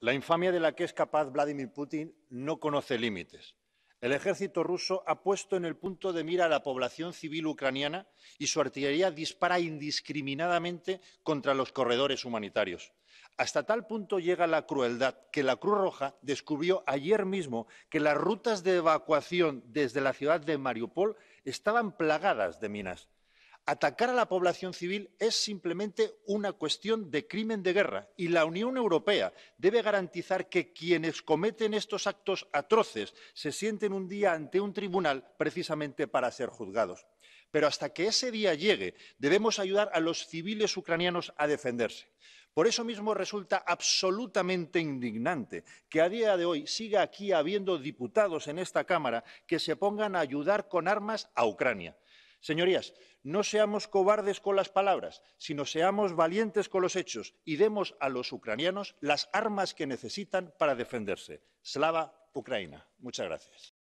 La infamia de la que es capaz Vladimir Putin no conoce límites. El ejército ruso ha puesto en el punto de mira a la población civil ucraniana y su artillería dispara indiscriminadamente contra los corredores humanitarios. Hasta tal punto llega la crueldad que la Cruz Roja descubrió ayer mismo que las rutas de evacuación desde la ciudad de Mariupol estaban plagadas de minas atacar a la población civil es simplemente una cuestión de crimen de guerra y la unión europea debe garantizar que quienes cometen estos actos atroces se sienten un día ante un tribunal precisamente para ser juzgados. pero hasta que ese día llegue debemos ayudar a los civiles ucranianos a defenderse. Por eso mismo resulta absolutamente indignante que a día de hoy siga aquí habiendo diputados en esta Cámara que se pongan a ayudar con armas a Ucrania Señorías, no seamos cobardes con las palabras, sino seamos valientes con los hechos y demos a los ucranianos las armas que necesitan para defenderse. Slava Ucrania. Muchas gracias.